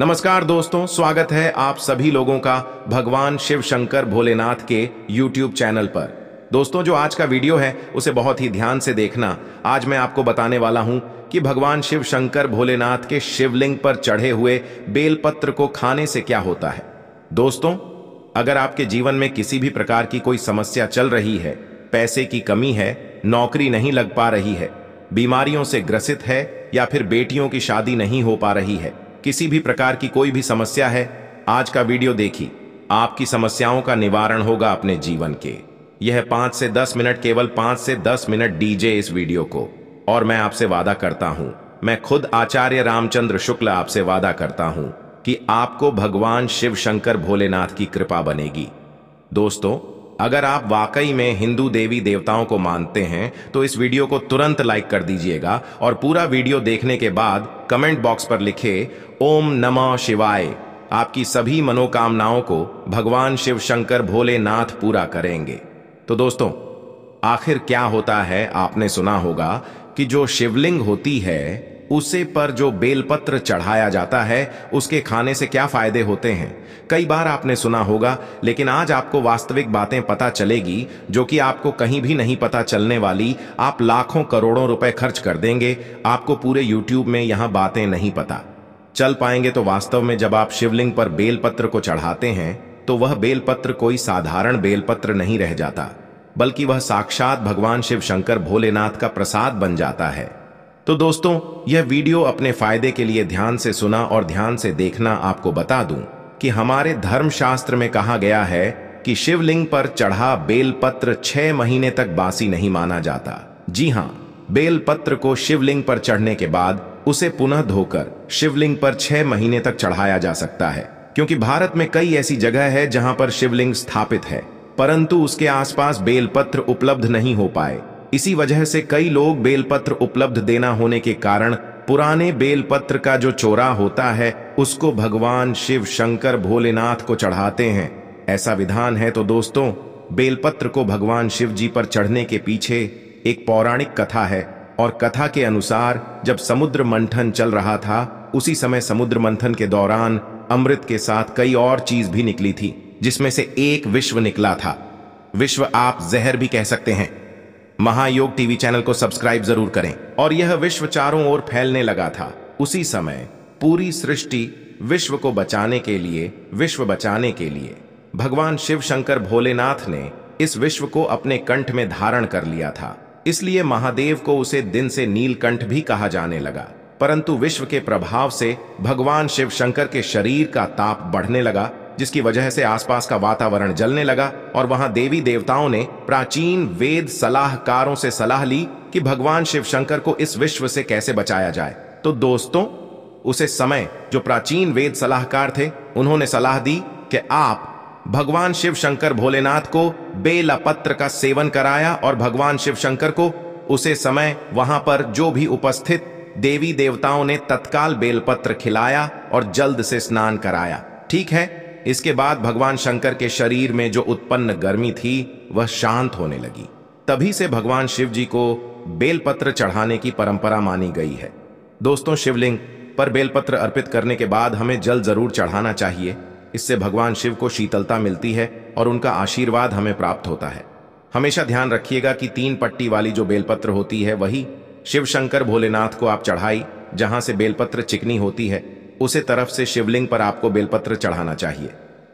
नमस्कार दोस्तों स्वागत है आप सभी लोगों का भगवान शिव शंकर भोलेनाथ के YouTube चैनल पर दोस्तों जो आज का वीडियो है उसे बहुत ही ध्यान से देखना आज मैं आपको बताने वाला हूं कि भगवान शिव शंकर भोलेनाथ के शिवलिंग पर चढ़े हुए बेलपत्र को खाने से क्या होता है दोस्तों अगर आपके जीवन में किसी भी प्रकार की कोई समस्या चल रही है पैसे की कमी है नौकरी नहीं लग पा रही है बीमारियों से ग्रसित है या फिर बेटियों की शादी नहीं हो पा रही है किसी भी प्रकार की कोई भी समस्या है आज का वीडियो देखी आपकी समस्याओं का निवारण होगा अपने जीवन के यह पांच से दस मिनट केवल पांच से दस मिनट डीजे इस वीडियो को और मैं आपसे वादा करता हूं मैं खुद आचार्य रामचंद्र शुक्ल आपसे वादा करता हूं कि आपको भगवान शिव शंकर भोलेनाथ की कृपा बनेगी दोस्तों अगर आप वाकई में हिंदू देवी देवताओं को मानते हैं तो इस वीडियो को तुरंत लाइक कर दीजिएगा और पूरा वीडियो देखने के बाद कमेंट बॉक्स पर लिखे ओम नम शिवाय आपकी सभी मनोकामनाओं को भगवान शिव शंकर भोलेनाथ पूरा करेंगे तो दोस्तों आखिर क्या होता है आपने सुना होगा कि जो शिवलिंग होती है उसे पर जो बेलपत्र चढ़ाया जाता है उसके खाने से क्या फायदे होते हैं कई बार आपने सुना होगा लेकिन आज आपको वास्तविक बातें पता चलेगी जो कि आपको कहीं भी नहीं पता चलने वाली आप लाखों करोड़ों रुपए खर्च कर देंगे आपको पूरे यूट्यूब में यहां बातें नहीं पता चल पाएंगे तो वास्तव में जब आप शिवलिंग पर बेलपत्र को चढ़ाते हैं तो वह बेलपत्र कोई साधारण बेलपत्र नहीं रह जाता बल्कि वह साक्षात भगवान शिव शंकर भोलेनाथ का प्रसाद बन जाता है तो दोस्तों यह वीडियो अपने फायदे के लिए ध्यान से सुना और ध्यान से देखना आपको बता दूं कि हमारे धर्मशास्त्र में कहा गया है कि शिवलिंग पर चढ़ा बेलपत्र छह महीने तक बासी नहीं माना जाता जी हाँ बेलपत्र को शिवलिंग पर चढ़ने के बाद उसे पुनः धोकर शिवलिंग पर छह महीने तक चढ़ाया जा सकता है क्योंकि भारत में कई ऐसी जगह है जहां पर शिवलिंग स्थापित है परंतु उसके आसपास बेलपत्र उपलब्ध नहीं हो पाए इसी वजह से कई लोग बेलपत्र उपलब्ध देना होने के कारण पुराने बेलपत्र का जो चोरा होता है उसको भगवान शिव शंकर भोलेनाथ को चढ़ाते हैं ऐसा विधान है तो दोस्तों बेलपत्र को भगवान शिव जी पर चढ़ने के पीछे एक पौराणिक कथा है और कथा के अनुसार जब समुद्र मंथन चल रहा था उसी समय समुद्र मंथन के दौरान अमृत के साथ कई और चीज भी निकली थी जिसमें से एक विश्व निकला था विश्व आप जहर भी कह सकते हैं महायोग टीवी चैनल को सब्सक्राइब जरूर करें और यह विश्व चारों ओर फैलने लगा था उसी समय पूरी सृष्टि विश्व को बचाने के लिए विश्व बचाने के लिए भगवान शिव शंकर भोलेनाथ ने इस विश्व को अपने कंठ में धारण कर लिया था इसलिए महादेव को उसे दिन से नीलकंठ भी कहा जाने लगा परंतु विश्व के प्रभाव से भगवान शिव शंकर के शरीर का ताप बढ़ने लगा जिसकी वजह से आसपास का वातावरण जलने लगा और वहां देवी देवताओं ने प्राचीन वेद सलाहकारों से सलाह ली कि भगवान शिव शंकर को इस विश्व से कैसे बचाया जाए तो दोस्तों उसे समय जो प्राचीन वेद सलाहकार थे उन्होंने सलाह दी कि आप भगवान शिव शंकर भोलेनाथ को बेलपत्र का सेवन कराया और भगवान शिव शंकर को उसे समय वहां पर जो भी उपस्थित देवी देवताओं ने तत्काल बेलपत्र खिलाया और जल्द से स्नान कराया ठीक है इसके बाद भगवान शंकर के शरीर में जो उत्पन्न गर्मी थी वह शांत होने लगी तभी से भगवान शिव जी को बेलपत्र चढ़ाने की परंपरा मानी गई है दोस्तों शिवलिंग पर बेलपत्र अर्पित करने के बाद हमें जल जरूर चढ़ाना चाहिए इससे भगवान शिव को शीतलता मिलती है और उनका आशीर्वाद हमें प्राप्त होता है हमेशा ध्यान रखिएगा कि तीन पट्टी वाली जो बेलपत्र होती है वही शिव शंकर भोलेनाथ को आप चढ़ाई जहां से बेलपत्र चिकनी होती है उसे तरफ से शिवलिंग पर आपको बेलपत्र चढ़ाना चाहिए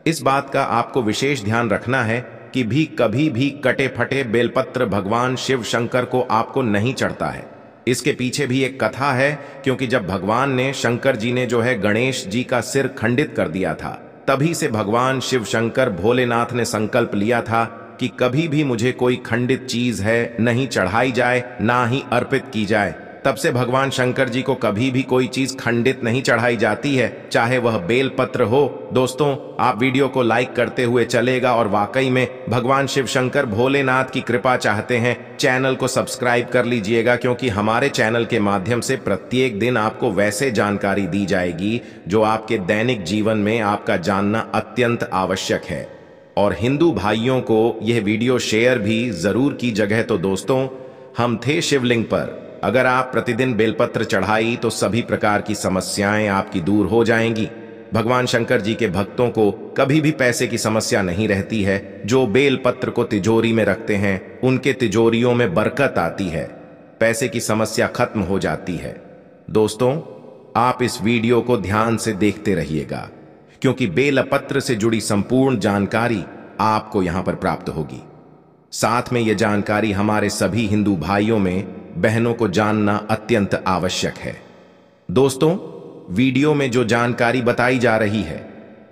इस बात का आपको विशेष ध्यान रखना है कि भी कभी भी कटे फटे बेलपत्र भगवान शिव शंकर को आपको नहीं चढ़ता है इसके पीछे भी एक कथा है क्योंकि जब भगवान ने शंकर जी ने जो है गणेश जी का सिर खंडित कर दिया था तभी से भगवान शिव शंकर भोलेनाथ ने संकल्प लिया था कि कभी भी मुझे कोई खंडित चीज है नहीं चढ़ाई जाए ना ही अर्पित की जाए तब से भगवान शंकर जी को कभी भी कोई चीज खंडित नहीं चढ़ाई जाती है चाहे वह बेल पत्र हो दोस्तों आप वीडियो को लाइक करते हुए चलेगा और वाकई में भगवान शिव शंकर भोलेनाथ की कृपा चाहते हैं चैनल को सब्सक्राइब कर लीजिएगा क्योंकि हमारे चैनल के माध्यम से प्रत्येक दिन आपको वैसे जानकारी दी जाएगी जो आपके दैनिक जीवन में आपका जानना अत्यंत आवश्यक है और हिंदू भाइयों को यह वीडियो शेयर भी जरूर की जगह तो दोस्तों हम थे शिवलिंग पर अगर आप प्रतिदिन बेलपत्र चढ़ाई तो सभी प्रकार की समस्याएं आपकी दूर हो जाएंगी भगवान शंकर जी के भक्तों को कभी भी पैसे की समस्या नहीं रहती है जो बेलपत्र को तिजोरी में रखते हैं उनके तिजोरियों में बरकत आती है पैसे की समस्या खत्म हो जाती है दोस्तों आप इस वीडियो को ध्यान से देखते रहिएगा क्योंकि बेलपत्र से जुड़ी संपूर्ण जानकारी आपको यहां पर प्राप्त होगी साथ में यह जानकारी हमारे सभी हिंदू भाइयों में बहनों को जानना अत्यंत आवश्यक है दोस्तों वीडियो में जो जानकारी बताई जा रही है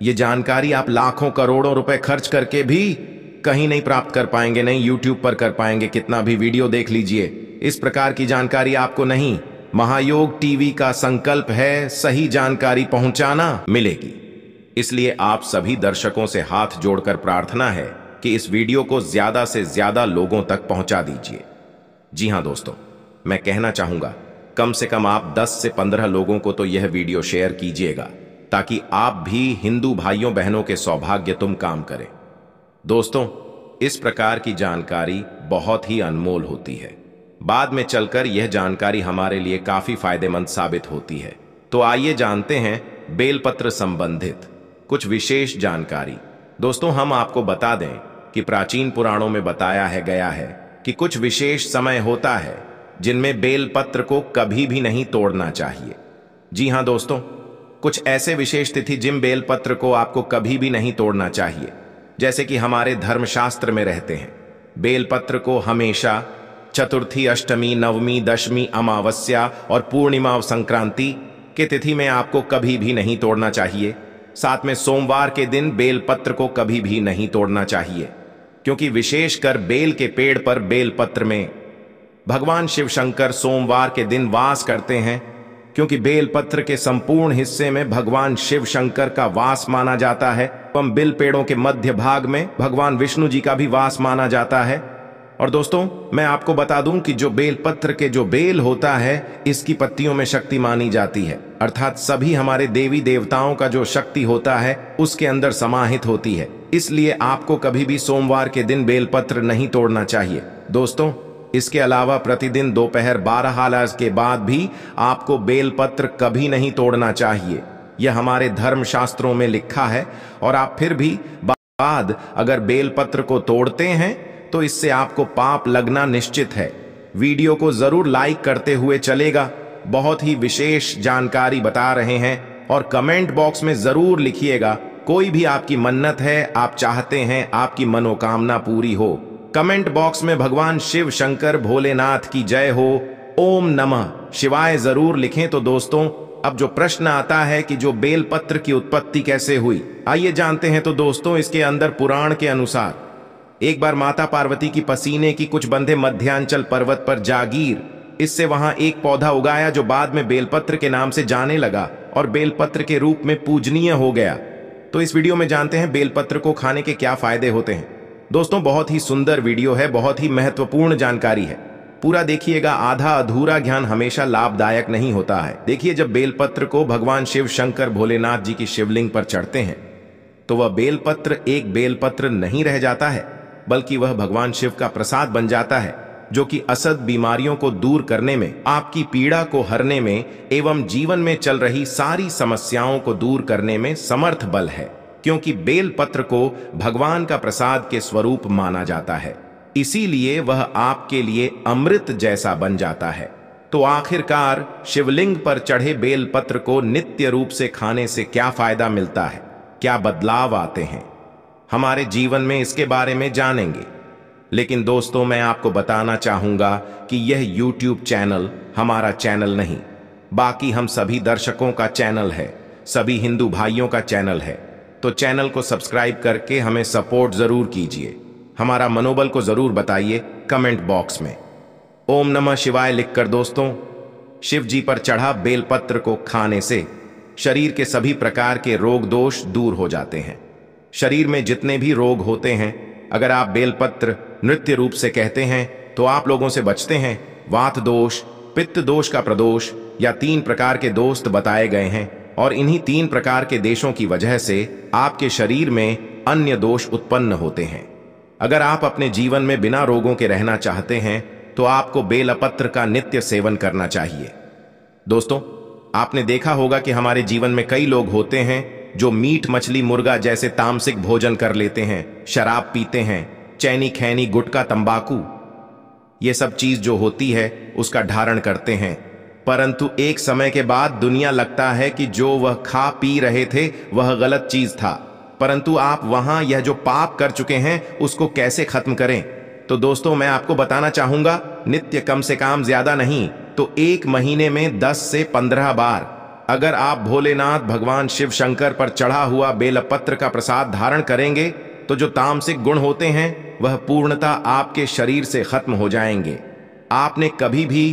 ये जानकारी आप लाखों करोड़ों रुपए खर्च करके भी कहीं नहीं प्राप्त कर पाएंगे नहीं यूट्यूब पर कर पाएंगे कितना भी वीडियो देख लीजिए इस प्रकार की जानकारी आपको नहीं महायोग टीवी का संकल्प है सही जानकारी पहुंचाना मिलेगी इसलिए आप सभी दर्शकों से हाथ जोड़कर प्रार्थना है कि इस वीडियो को ज्यादा से ज्यादा लोगों तक पहुंचा दीजिए जी हां दोस्तों मैं कहना चाहूंगा कम से कम आप 10 से 15 लोगों को तो यह वीडियो शेयर कीजिएगा ताकि आप भी हिंदू भाइयों बहनों के सौभाग्य तुम काम करें दोस्तों इस प्रकार की जानकारी बहुत ही अनमोल होती है बाद में चलकर यह जानकारी हमारे लिए काफी फायदेमंद साबित होती है तो आइए जानते हैं बेलपत्र संबंधित कुछ विशेष जानकारी दोस्तों हम आपको बता दें कि प्राचीन पुराणों में बताया है गया है कि कुछ विशेष समय होता है जिनमें बेलपत्र को कभी भी नहीं तोड़ना चाहिए जी हां दोस्तों कुछ ऐसे विशेष तिथि जिन बेलपत्र को आपको कभी भी नहीं तोड़ना चाहिए जैसे कि हमारे धर्मशास्त्र में रहते हैं बेलपत्र को हमेशा चतुर्थी अष्टमी नवमी दशमी अमावस्या और पूर्णिमा और संक्रांति के तिथि में आपको कभी भी नहीं तोड़ना चाहिए साथ में सोमवार के दिन बेलपत्र को कभी भी नहीं तोड़ना चाहिए क्योंकि विशेषकर बेल के पेड़ पर बेलपत्र में भगवान शिव शंकर सोमवार के दिन वास करते हैं क्योंकि बेलपत्र के संपूर्ण हिस्से में भगवान शिव शंकर का वास माना जाता है एवं बिल पेड़ों के मध्य भाग में भगवान विष्णु जी का भी वास माना जाता है और दोस्तों मैं आपको बता दूं कि जो बेलपत्र के जो बेल होता है इसकी पत्तियों में शक्ति मानी जाती है अर्थात सभी हमारे देवी देवताओं का जो शक्ति होता है उसके अंदर समाहित होती है इसलिए आपको कभी भी सोमवार के दिन बेलपत्र नहीं तोड़ना चाहिए दोस्तों इसके अलावा प्रतिदिन दोपहर बारह हालाज के बाद भी आपको बेलपत्र कभी नहीं तोड़ना चाहिए यह हमारे धर्म शास्त्रों में लिखा है और आप फिर भी बाद अगर बेलपत्र को तोड़ते हैं तो इससे आपको पाप लगना निश्चित है वीडियो को जरूर लाइक करते हुए चलेगा बहुत ही विशेष जानकारी बता रहे हैं और कमेंट बॉक्स में जरूर लिखिएगा कोई भी आपकी मन्नत है आप चाहते हैं आपकी मनोकामना पूरी हो कमेंट बॉक्स में भगवान शिव शंकर भोलेनाथ की जय हो ओम नमः शिवाय जरूर लिखें तो दोस्तों अब जो प्रश्न आता है कि जो बेलपत्र की उत्पत्ति कैसे हुई आइए जानते हैं तो दोस्तों इसके अंदर पुराण के अनुसार एक बार माता पार्वती की पसीने की कुछ बंधे मध्यांचल पर्वत पर जागीर इससे वहां एक पौधा उगाया जो बाद में बेलपत्र के नाम से जाने लगा और बेलपत्र के रूप में पूजनीय हो गया तो इस वीडियो में जानते हैं बेलपत्र को खाने के क्या फायदे होते हैं दोस्तों बहुत ही सुंदर वीडियो है बहुत ही महत्वपूर्ण जानकारी है पूरा देखिएगा आधा अधूरा ज्ञान हमेशा लाभदायक नहीं होता है देखिए जब बेलपत्र को भगवान शिव शंकर भोलेनाथ जी की शिवलिंग पर चढ़ते हैं तो वह बेलपत्र एक बेलपत्र नहीं रह जाता है बल्कि वह भगवान शिव का प्रसाद बन जाता है जो कि असद बीमारियों को दूर करने में आपकी पीड़ा को हरने में एवं जीवन में चल रही सारी समस्याओं को दूर करने में समर्थ बल है क्योंकि बेलपत्र को भगवान का प्रसाद के स्वरूप माना जाता है इसीलिए वह आपके लिए अमृत जैसा बन जाता है तो आखिरकार शिवलिंग पर चढ़े बेलपत्र को नित्य रूप से खाने से क्या फायदा मिलता है क्या बदलाव आते हैं हमारे जीवन में इसके बारे में जानेंगे लेकिन दोस्तों मैं आपको बताना चाहूंगा कि यह YouTube चैनल हमारा चैनल नहीं बाकी हम सभी दर्शकों का चैनल है सभी हिंदू भाइयों का चैनल है तो चैनल को सब्सक्राइब करके हमें सपोर्ट जरूर कीजिए हमारा मनोबल को जरूर बताइए कमेंट बॉक्स में ओम नमः शिवाय लिखकर दोस्तों शिव जी पर चढ़ा बेलपत्र को खाने से शरीर के सभी प्रकार के रोग दोष दूर हो जाते हैं शरीर में जितने भी रोग होते हैं अगर आप बेलपत्र नृत्य रूप से कहते हैं तो आप लोगों से बचते हैं वात दोष पित्त दोष का प्रदोष या तीन प्रकार के दोस्त बताए गए हैं और इन्हीं तीन प्रकार के देशों की वजह से आपके शरीर में अन्य दोष उत्पन्न होते हैं अगर आप अपने जीवन में बिना रोगों के रहना चाहते हैं तो आपको बेलपत्र का नित्य सेवन करना चाहिए दोस्तों आपने देखा होगा कि हमारे जीवन में कई लोग होते हैं जो मीट मछली मुर्गा जैसे तामसिक भोजन कर लेते हैं शराब पीते हैं चैनी खैनी गुटका तंबाकू ये सब चीज जो होती है उसका धारण करते हैं परंतु एक समय के बाद दुनिया लगता है कि जो वह खा पी रहे थे वह गलत चीज था परंतु आप वहां यह जो पाप कर चुके हैं उसको कैसे खत्म करें तो दोस्तों मैं आपको बताना चाहूंगा नित्य कम से कम ज्यादा नहीं तो एक महीने में 10 से 15 बार अगर आप भोलेनाथ भगवान शिव शंकर पर चढ़ा हुआ बेलपत्र का प्रसाद धारण करेंगे तो जो तामसिक गुण होते हैं वह पूर्णता आपके शरीर से खत्म हो जाएंगे आपने कभी भी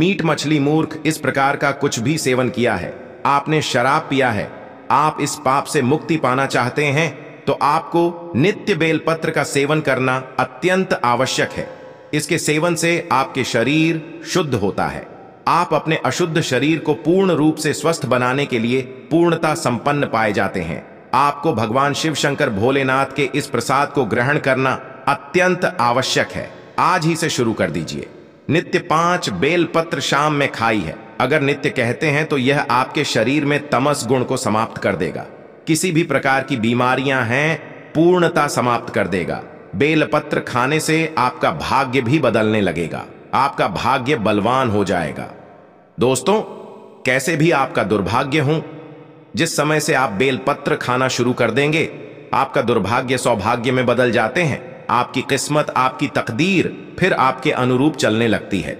मीट मछली मूर्ख इस प्रकार का कुछ भी सेवन किया है आपने शराब पिया है आप इस पाप से मुक्ति पाना चाहते हैं तो आपको नित्य बेलपत्र का सेवन करना अत्यंत आवश्यक है इसके सेवन से आपके शरीर शुद्ध होता है आप अपने अशुद्ध शरीर को पूर्ण रूप से स्वस्थ बनाने के लिए पूर्णता संपन्न पाए जाते हैं आपको भगवान शिव शंकर भोलेनाथ के इस प्रसाद को ग्रहण करना अत्यंत आवश्यक है आज ही से शुरू कर दीजिए नित्य पांच बेलपत्र शाम में खाई है अगर नित्य कहते हैं तो यह आपके शरीर में तमस गुण को समाप्त कर देगा किसी भी प्रकार की बीमारियां हैं पूर्णता समाप्त कर देगा बेलपत्र खाने से आपका भाग्य भी बदलने लगेगा आपका भाग्य बलवान हो जाएगा दोस्तों कैसे भी आपका दुर्भाग्य हो जिस समय से आप बेलपत्र खाना शुरू कर देंगे आपका दुर्भाग्य सौभाग्य में बदल जाते हैं आपकी किस्मत आपकी तकदीर फिर आपके अनुरूप चलने लगती है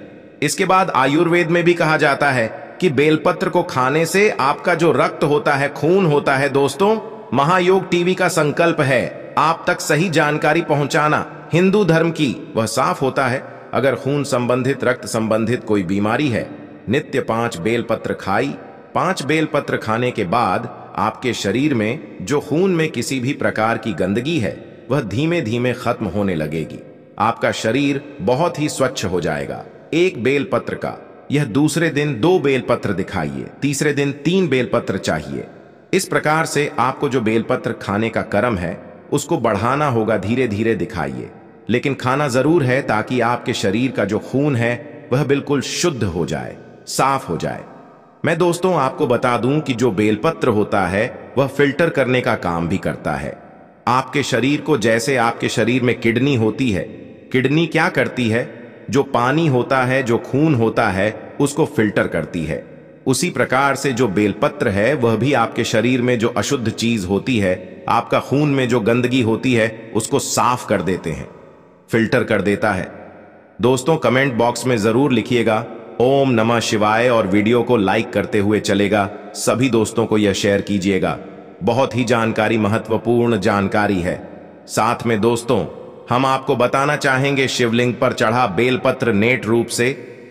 इसके बाद आयुर्वेद में भी कहा जाता है कि बेलपत्र को खाने से आपका जो रक्त होता है खून होता है दोस्तों महायोग टीवी का संकल्प है आप तक सही जानकारी पहुंचाना हिंदू धर्म की वह साफ होता है अगर खून संबंधित रक्त संबंधित कोई बीमारी है नित्य पांच बेलपत्र खाई पांच बेलपत्र खाने के बाद आपके शरीर में जो खून में किसी भी प्रकार की गंदगी है वह धीमे धीमे खत्म होने लगेगी आपका शरीर बहुत ही स्वच्छ हो जाएगा एक बेलपत्र का यह दूसरे दिन दो बेलपत्र दिखाइए तीसरे दिन तीन बेलपत्र चाहिए इस प्रकार से आपको जो बेलपत्र खाने का कर्म है उसको बढ़ाना होगा धीरे धीरे दिखाइए लेकिन खाना जरूर है ताकि आपके शरीर का जो खून है वह बिल्कुल शुद्ध हो जाए साफ हो जाए मैं दोस्तों आपको बता दूं कि जो बेलपत्र होता है वह फिल्टर करने का काम भी करता है आपके शरीर को जैसे आपके शरीर में किडनी होती है किडनी क्या करती है जो पानी होता है जो खून होता है उसको फिल्टर करती है उसी प्रकार से जो बेलपत्र है वह भी आपके शरीर में जो अशुद्ध चीज होती है आपका खून में जो गंदगी होती है उसको साफ कर देते हैं फिल्टर कर देता है दोस्तों कमेंट बॉक्स में जरूर लिखिएगा ओम नमः शिवाय और वीडियो को लाइक करते हुए चलेगा सभी दोस्तों को यह शेयर कीजिएगा बहुत ही जानकारी महत्वपूर्ण जानकारी है साथ में दोस्तों हम आपको बताना चाहेंगे शिवलिंग पर चढ़ा बेलपत्र नेट रूप से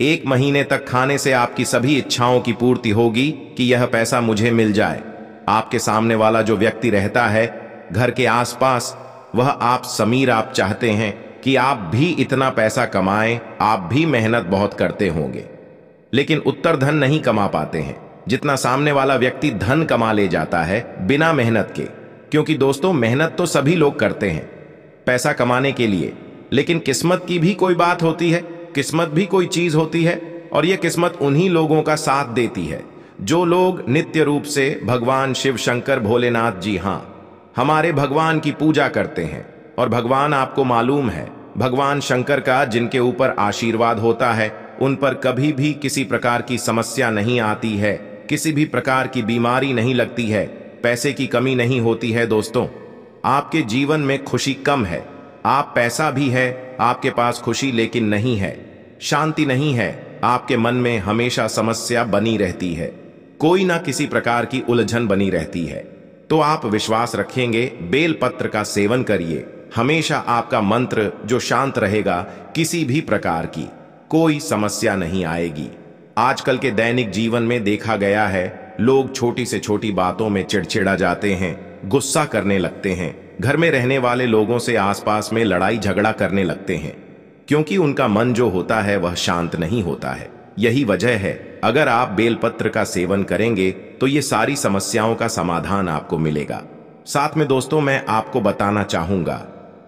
एक महीने तक खाने से आपकी सभी इच्छाओं की पूर्ति होगी कि यह पैसा मुझे मिल जाए आपके सामने वाला जो व्यक्ति रहता है घर के आसपास वह आप समीर आप चाहते हैं कि आप भी इतना पैसा कमाएं आप भी मेहनत बहुत करते होंगे लेकिन उत्तर धन नहीं कमा पाते हैं जितना सामने वाला व्यक्ति धन कमा ले जाता है बिना मेहनत के क्योंकि दोस्तों मेहनत तो सभी लोग करते हैं पैसा कमाने के लिए लेकिन किस्मत की भी कोई बात होती है किस्मत भी कोई चीज होती है और यह किस्मत उन्हीं लोगों का साथ देती है जो लोग नित्य रूप से भगवान शिव शंकर भोलेनाथ जी हां हमारे भगवान की पूजा करते हैं और भगवान आपको मालूम है भगवान शंकर का जिनके ऊपर आशीर्वाद होता है उन पर कभी भी किसी प्रकार की समस्या नहीं आती है किसी भी प्रकार की बीमारी नहीं लगती है पैसे की कमी नहीं होती है दोस्तों आपके जीवन में खुशी कम है आप पैसा भी है आपके पास खुशी लेकिन नहीं है शांति नहीं है आपके मन में हमेशा समस्या बनी रहती है कोई ना किसी प्रकार की उलझन बनी रहती है तो आप विश्वास रखेंगे बेलपत्र का सेवन करिए हमेशा आपका मंत्र जो शांत रहेगा किसी भी प्रकार की कोई समस्या नहीं आएगी आजकल के दैनिक जीवन में देखा गया है लोग छोटी से छोटी बातों में चिड़चिड़ा जाते हैं गुस्सा करने लगते हैं घर में रहने वाले लोगों से आसपास में लड़ाई झगड़ा करने लगते हैं क्योंकि उनका मन जो होता है वह शांत नहीं होता है यही वजह है अगर आप बेलपत्र का सेवन करेंगे तो ये सारी समस्याओं का समाधान आपको मिलेगा साथ में दोस्तों मैं आपको बताना चाहूंगा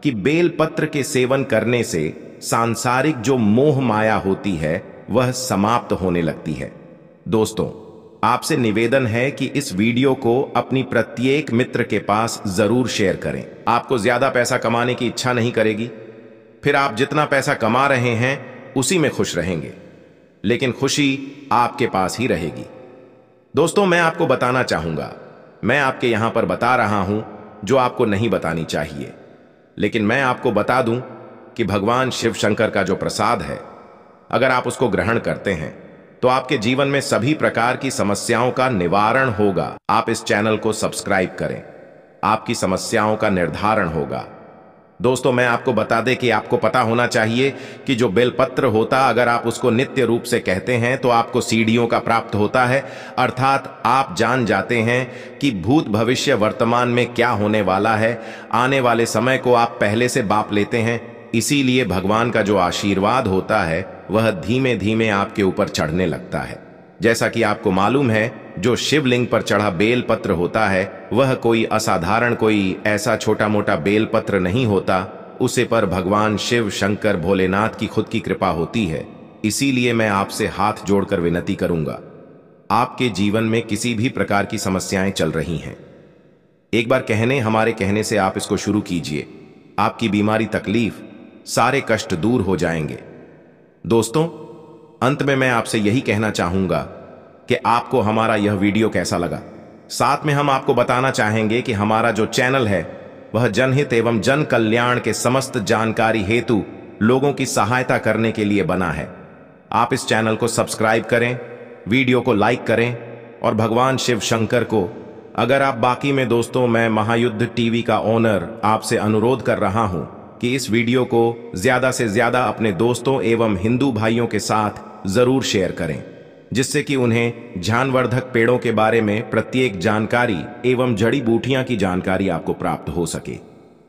कि बेलपत्र के सेवन करने से सांसारिक जो मोह माया होती है वह समाप्त होने लगती है दोस्तों आपसे निवेदन है कि इस वीडियो को अपनी प्रत्येक मित्र के पास जरूर शेयर करें आपको ज्यादा पैसा कमाने की इच्छा नहीं करेगी फिर आप जितना पैसा कमा रहे हैं उसी में खुश रहेंगे लेकिन खुशी आपके पास ही रहेगी दोस्तों मैं आपको बताना चाहूंगा मैं आपके यहां पर बता रहा हूं जो आपको नहीं बतानी चाहिए लेकिन मैं आपको बता दूं कि भगवान शिव शंकर का जो प्रसाद है अगर आप उसको ग्रहण करते हैं तो आपके जीवन में सभी प्रकार की समस्याओं का निवारण होगा आप इस चैनल को सब्सक्राइब करें आपकी समस्याओं का निर्धारण होगा दोस्तों मैं आपको बता दें कि आपको पता होना चाहिए कि जो बेलपत्र होता अगर आप उसको नित्य रूप से कहते हैं तो आपको सीढ़ियों का प्राप्त होता है अर्थात आप जान जाते हैं कि भूत भविष्य वर्तमान में क्या होने वाला है आने वाले समय को आप पहले से बाप लेते हैं इसीलिए भगवान का जो आशीर्वाद होता है वह धीमे धीमे आपके ऊपर चढ़ने लगता है जैसा कि आपको मालूम है जो शिवलिंग पर चढ़ा बेलपत्र होता है वह कोई असाधारण कोई ऐसा छोटा मोटा बेलपत्र नहीं होता उसे पर भगवान शिव शंकर भोलेनाथ की खुद की कृपा होती है इसीलिए मैं आपसे हाथ जोड़कर विनती करूंगा आपके जीवन में किसी भी प्रकार की समस्याएं चल रही हैं एक बार कहने हमारे कहने से आप इसको शुरू कीजिए आपकी बीमारी तकलीफ सारे कष्ट दूर हो जाएंगे दोस्तों अंत में मैं आपसे यही कहना चाहूंगा कि आपको हमारा यह वीडियो कैसा लगा साथ में हम आपको बताना चाहेंगे कि हमारा जो चैनल है वह जनहित एवं जन कल्याण के समस्त जानकारी हेतु लोगों की सहायता करने के लिए बना है आप इस चैनल को सब्सक्राइब करें वीडियो को लाइक करें और भगवान शिव शंकर को अगर आप बाकी में दोस्तों मैं महायुद्ध टीवी का ओनर आपसे अनुरोध कर रहा हूं कि इस वीडियो को ज़्यादा से ज़्यादा अपने दोस्तों एवं हिंदू भाइयों के साथ ज़रूर शेयर करें जिससे कि उन्हें जानवर्धक पेड़ों के बारे में प्रत्येक जानकारी एवं जड़ी बूटियां की जानकारी आपको प्राप्त हो सके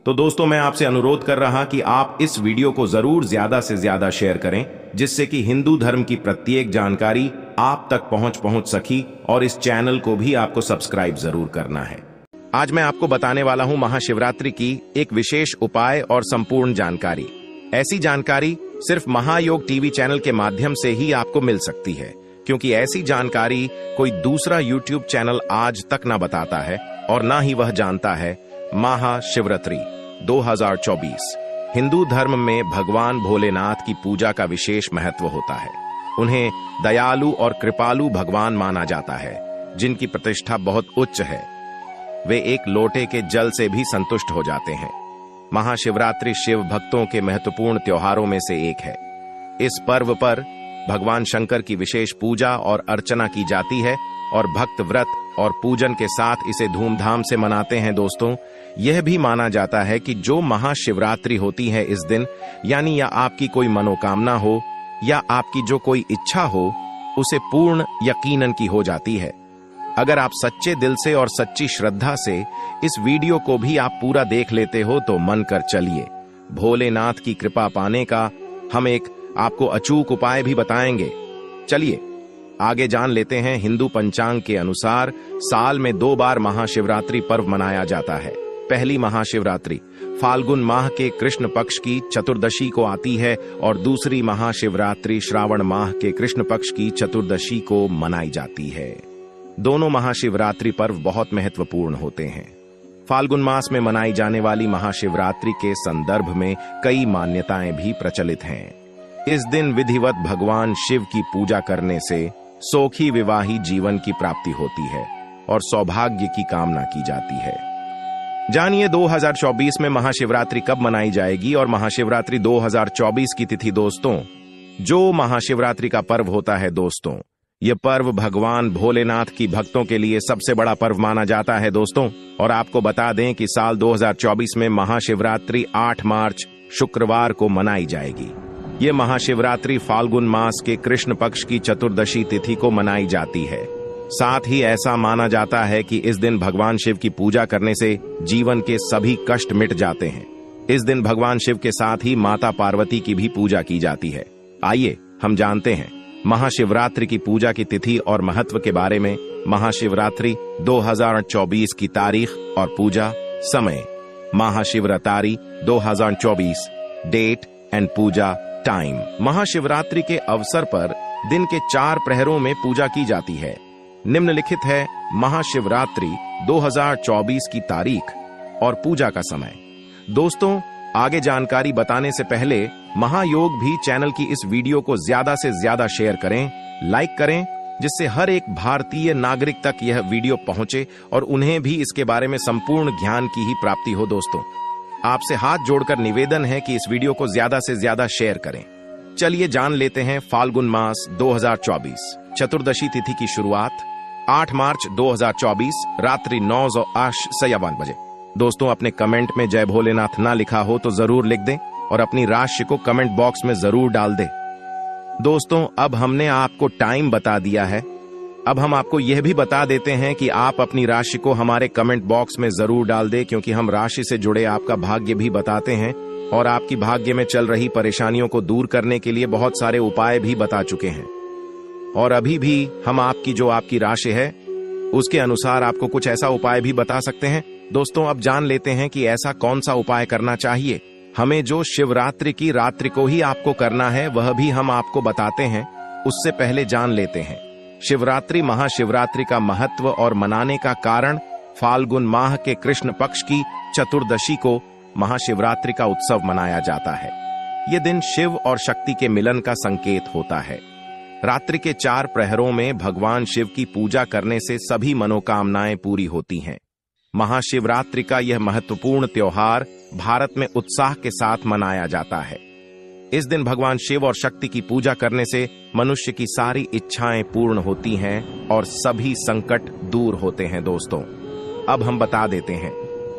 तो दोस्तों मैं आपसे अनुरोध कर रहा कि आप इस वीडियो को जरूर ज्यादा से ज्यादा शेयर करें जिससे कि हिंदू धर्म की प्रत्येक जानकारी आप तक पहुंच पहुंच सकी और इस चैनल को भी आपको सब्सक्राइब जरूर करना है आज मैं आपको बताने वाला हूं महाशिवरात्रि की एक विशेष उपाय और संपूर्ण जानकारी ऐसी जानकारी सिर्फ महायोग टीवी चैनल के माध्यम से ही आपको मिल सकती है क्योंकि ऐसी जानकारी कोई दूसरा यूट्यूब चैनल आज तक न बताता है और न ही वह जानता है महाशिवरात्रि 2024 हिंदू धर्म में भगवान भोलेनाथ की पूजा का विशेष महत्व होता है उन्हें दयालु और कृपालु भगवान माना जाता है जिनकी प्रतिष्ठा बहुत उच्च है वे एक लोटे के जल से भी संतुष्ट हो जाते हैं महाशिवरात्रि शिव भक्तों के महत्वपूर्ण त्योहारों में से एक है इस पर्व पर भगवान शंकर की विशेष पूजा और अर्चना की जाती है और भक्त व्रत और पूजन के साथ इसे धूमधाम से मनाते हैं दोस्तों यह भी माना जाता है कि जो महाशिवरात्रि होती है इस दिन यानी या आपकी कोई मनोकामना हो या आपकी जो कोई इच्छा हो उसे पूर्ण यकीनन की हो जाती है अगर आप सच्चे दिल से और सच्ची श्रद्धा से इस वीडियो को भी आप पूरा देख लेते हो तो मन कर चलिए भोलेनाथ की कृपा पाने का हम एक आपको अचूक उपाय भी बताएंगे चलिए आगे जान लेते हैं हिंदू पंचांग के अनुसार साल में दो बार महाशिवरात्रि पर्व मनाया जाता है पहली महाशिवरात्रि फाल्गुन माह के कृष्ण पक्ष की चतुर्दशी को आती है और दूसरी महाशिवरात्रि श्रावण माह के कृष्ण पक्ष की चतुर्दशी को मनाई जाती है दोनों महाशिवरात्रि पर्व बहुत महत्वपूर्ण होते हैं फाल्गुन मास में मनाई जाने वाली महाशिवरात्रि के संदर्भ में कई मान्यताएं भी प्रचलित हैं इस दिन विधिवत भगवान शिव की पूजा करने से सोखी विवाही जीवन की प्राप्ति होती है और सौभाग्य की कामना की जाती है जानिए 2024 में महाशिवरात्रि कब मनाई जाएगी और महाशिवरात्रि 2024 की तिथि दोस्तों जो महाशिवरात्रि का पर्व होता है दोस्तों यह पर्व भगवान भोलेनाथ की भक्तों के लिए सबसे बड़ा पर्व माना जाता है दोस्तों और आपको बता दें कि साल 2024 में महाशिवरात्रि 8 मार्च शुक्रवार को मनाई जाएगी ये महाशिवरात्रि फाल्गुन मास के कृष्ण पक्ष की चतुर्दशी तिथि को मनाई जाती है साथ ही ऐसा माना जाता है कि इस दिन भगवान शिव की पूजा करने से जीवन के सभी कष्ट मिट जाते हैं इस दिन भगवान शिव के साथ ही माता पार्वती की भी पूजा की जाती है आइए हम जानते हैं महाशिवरात्रि की पूजा की तिथि और महत्व के बारे में महाशिवरात्रि 2024 की तारीख और पूजा समय Mahashivratri 2024 date and puja time Mahashivratri के अवसर पर दिन के चार प्रहरों में पूजा की जाती है निम्नलिखित है महाशिवरात्रि 2024 की तारीख और पूजा का समय दोस्तों आगे जानकारी बताने से पहले महायोग भी चैनल की इस वीडियो को ज्यादा से ज्यादा शेयर करें लाइक करें जिससे हर एक भारतीय नागरिक तक यह वीडियो पहुंचे और उन्हें भी इसके बारे में संपूर्ण ज्ञान की ही प्राप्ति हो दोस्तों आपसे हाथ जोड़कर निवेदन है कि इस वीडियो को ज्यादा से ज्यादा शेयर करें चलिए जान लेते हैं फाल्गुन मास 2024 चतुर्दशी तिथि की शुरुआत 8 मार्च 2024 रात्रि नौ सौ आठ बजे दोस्तों अपने कमेंट में जय भोलेनाथ ना लिखा हो तो जरूर लिख दें और अपनी राशि को कमेंट बॉक्स में जरूर डाल दें दोस्तों अब हमने आपको टाइम बता दिया है अब हम आपको यह भी बता देते हैं कि आप अपनी राशि को हमारे कमेंट बॉक्स में जरूर डाल दें क्योंकि हम राशि से जुड़े आपका भाग्य भी बताते हैं और आपकी भाग्य में चल रही परेशानियों को दूर करने के लिए बहुत सारे उपाय भी बता चुके हैं और अभी भी हम आपकी जो आपकी राशि है उसके अनुसार आपको कुछ ऐसा उपाय भी बता सकते हैं दोस्तों अब जान लेते हैं कि ऐसा कौन सा उपाय करना चाहिए हमें जो शिवरात्रि की रात्रि को ही आपको करना है वह भी हम आपको बताते हैं उससे पहले जान लेते हैं शिवरात्रि महाशिवरात्रि का महत्व और मनाने का कारण फाल्गुन माह के कृष्ण पक्ष की चतुर्दशी को महाशिवरात्रि का उत्सव मनाया जाता है ये दिन शिव और शक्ति के मिलन का संकेत होता है रात्रि के चार प्रहरों में भगवान शिव की पूजा करने से सभी मनोकामनाएं पूरी होती हैं महाशिवरात्रि का यह महत्वपूर्ण त्योहार भारत में उत्साह के साथ मनाया जाता है इस दिन भगवान शिव और शक्ति की पूजा करने से मनुष्य की सारी इच्छाएं पूर्ण होती हैं और सभी संकट दूर होते हैं दोस्तों अब हम बता देते हैं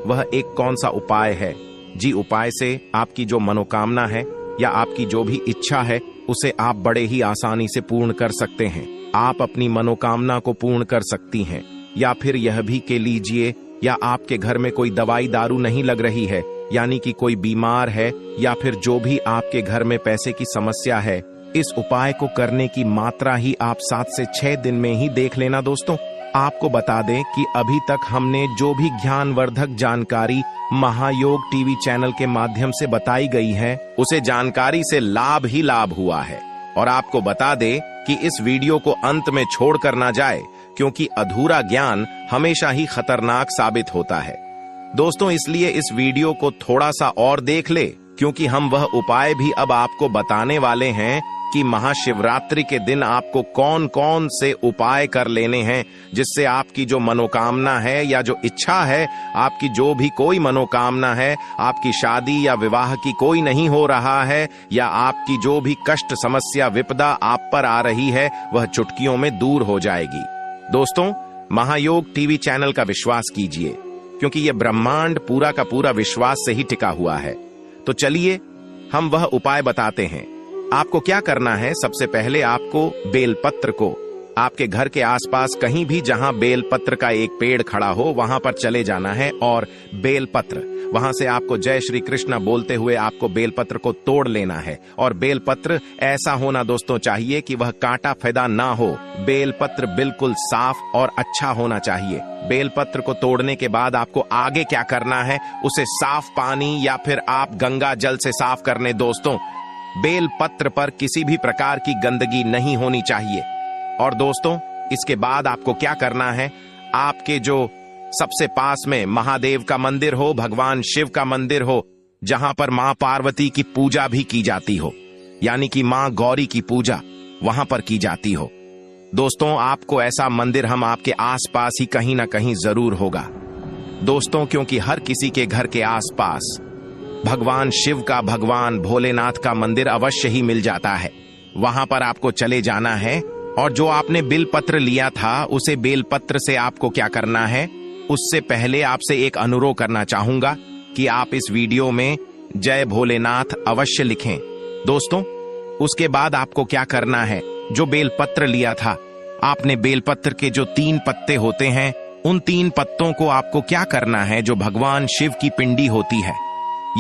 वह एक कौन सा उपाय है जी उपाय से आपकी जो मनोकामना है या आपकी जो भी इच्छा है उसे आप बड़े ही आसानी से पूर्ण कर सकते हैं आप अपनी मनोकामना को पूर्ण कर सकती हैं या फिर यह भी के लीजिए या आपके घर में कोई दवाई दारू नहीं लग रही है यानी कि कोई बीमार है या फिर जो भी आपके घर में पैसे की समस्या है इस उपाय को करने की मात्रा ही आप सात से छह दिन में ही देख लेना दोस्तों आपको बता दें कि अभी तक हमने जो भी ज्ञानवर्धक जानकारी महायोग टीवी चैनल के माध्यम से बताई गई है उसे जानकारी से लाभ ही लाभ हुआ है और आपको बता दे कि इस वीडियो को अंत में छोड़ कर ना जाए क्योंकि अधूरा ज्ञान हमेशा ही खतरनाक साबित होता है दोस्तों इसलिए इस वीडियो को थोड़ा सा और देख ले क्योंकि हम वह उपाय भी अब आपको बताने वाले हैं कि महाशिवरात्रि के दिन आपको कौन कौन से उपाय कर लेने हैं जिससे आपकी जो मनोकामना है या जो इच्छा है आपकी जो भी कोई मनोकामना है आपकी शादी या विवाह की कोई नहीं हो रहा है या आपकी जो भी कष्ट समस्या विपदा आप पर आ रही है वह चुटकियों में दूर हो जाएगी दोस्तों महायोग टीवी चैनल का विश्वास कीजिए क्योंकि यह ब्रह्मांड पूरा का पूरा विश्वास से ही टिका हुआ है तो चलिए हम वह उपाय बताते हैं आपको क्या करना है सबसे पहले आपको बेलपत्र को आपके घर के आसपास कहीं भी जहां बेलपत्र का एक पेड़ खड़ा हो वहां पर चले जाना है और बेलपत्र वहां से आपको जय श्री कृष्ण बोलते हुए आपको बेलपत्र को तोड़ लेना है और बेलपत्र ऐसा होना दोस्तों चाहिए कि वह कांटा फैदा ना हो बेलपत्र बिल्कुल साफ और अच्छा होना चाहिए बेलपत्र को तोड़ने के बाद आपको आगे क्या करना है उसे साफ पानी या फिर आप गंगा जल से साफ करने दोस्तों बेलपत्र पर किसी भी प्रकार की गंदगी नहीं होनी चाहिए और दोस्तों इसके बाद आपको क्या करना है आपके जो सबसे पास में महादेव का मंदिर हो भगवान शिव का मंदिर हो जहां पर मां पार्वती की पूजा भी की जाती हो यानी कि मां गौरी की पूजा वहां पर की जाती हो दोस्तों आपको ऐसा मंदिर हम आपके आसपास ही कहीं ना कहीं जरूर होगा दोस्तों क्योंकि हर किसी के घर के आसपास भगवान शिव का भगवान भोलेनाथ का मंदिर अवश्य ही मिल जाता है वहां पर आपको चले जाना है और जो आपने बिल पत्र लिया था उसे बेल पत्र से आपको क्या करना है उससे पहले आपसे एक अनुरोध करना चाहूंगा कि आप इस वीडियो में जय भोलेनाथ अवश्य लिखें दोस्तों उसके बाद आपको क्या करना है जो पत्र लिया था आपने बेलपत्र के जो तीन पत्ते होते हैं उन तीन पत्तों को आपको क्या करना है जो भगवान शिव की पिंडी होती है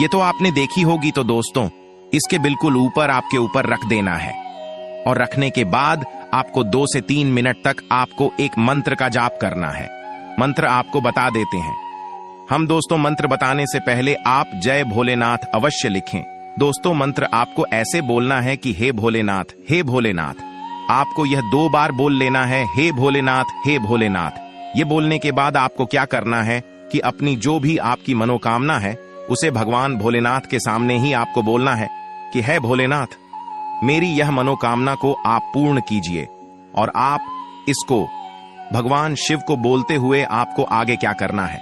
ये तो आपने देखी होगी तो दोस्तों इसके बिल्कुल ऊपर आपके ऊपर रख देना है और रखने के बाद आपको दो से तीन मिनट तक आपको एक मंत्र का जाप करना है मंत्र आपको बता देते हैं हम दोस्तों मंत्र बताने से पहले आप जय भोलेनाथ अवश्य लिखें दोस्तों मंत्र आपको ऐसे बोलना है कि हे भोलेनाथ हे भोलेनाथ आपको यह दो बार बोल लेना है हे भोलेनाथ हे भोलेनाथ ये बोलने के बाद आपको क्या करना है कि अपनी जो भी आपकी मनोकामना है उसे भगवान भोलेनाथ के सामने ही आपको बोलना है कि है भोलेनाथ मेरी यह मनोकामना को आप पूर्ण कीजिए और आप इसको भगवान शिव को बोलते हुए आपको आगे क्या करना है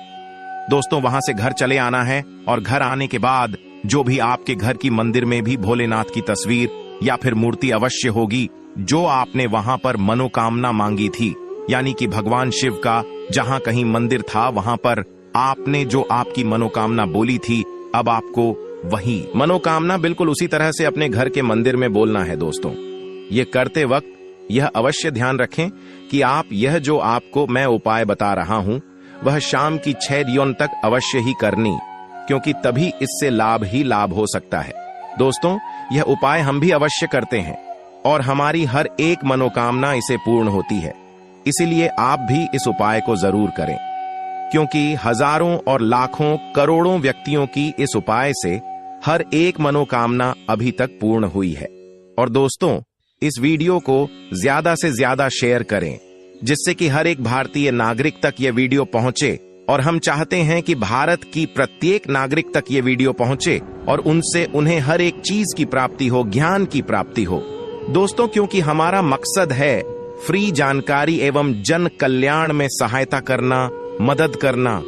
दोस्तों वहां से घर चले आना है और घर आने के बाद जो भी आपके घर की मंदिर में भी भोलेनाथ की तस्वीर या फिर मूर्ति अवश्य होगी जो आपने वहां पर मनोकामना मांगी थी यानी कि भगवान शिव का जहां कहीं मंदिर था वहां पर आपने जो आपकी मनोकामना बोली थी अब आपको वही मनोकामना बिल्कुल उसी तरह से अपने घर के मंदिर में बोलना है दोस्तों ये करते वक्त यह अवश्य ध्यान रखें कि आप यह जो आपको मैं उपाय बता रहा हूं वह शाम की छह रियोन तक अवश्य ही करनी क्योंकि तभी इससे लाभ ही लाभ हो सकता है दोस्तों यह उपाय हम भी अवश्य करते हैं और हमारी हर एक मनोकामना इसे पूर्ण होती है इसीलिए आप भी इस उपाय को जरूर करें क्योंकि हजारों और लाखों करोड़ों व्यक्तियों की इस उपाय से हर एक मनोकामना अभी तक पूर्ण हुई है और दोस्तों इस वीडियो को ज्यादा से ज्यादा शेयर करें जिससे कि हर एक भारतीय नागरिक तक ये वीडियो पहुंचे और हम चाहते हैं कि भारत की प्रत्येक नागरिक तक ये वीडियो पहुंचे और उनसे उन्हें हर एक चीज की प्राप्ति हो ज्ञान की प्राप्ति हो दोस्तों क्योंकि हमारा मकसद है फ्री जानकारी एवं जन कल्याण में सहायता करना मदद करना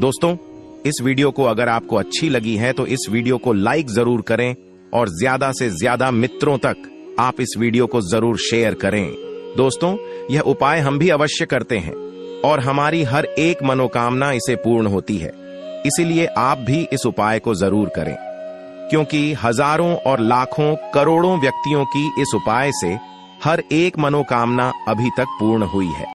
दोस्तों इस वीडियो को अगर आपको अच्छी लगी है तो इस वीडियो को लाइक जरूर करें और ज्यादा से ज्यादा मित्रों तक आप इस वीडियो को जरूर शेयर करें दोस्तों यह उपाय हम भी अवश्य करते हैं और हमारी हर एक मनोकामना इसे पूर्ण होती है इसीलिए आप भी इस उपाय को जरूर करें क्योंकि हजारों और लाखों करोड़ों व्यक्तियों की इस उपाय से हर एक मनोकामना अभी तक पूर्ण हुई है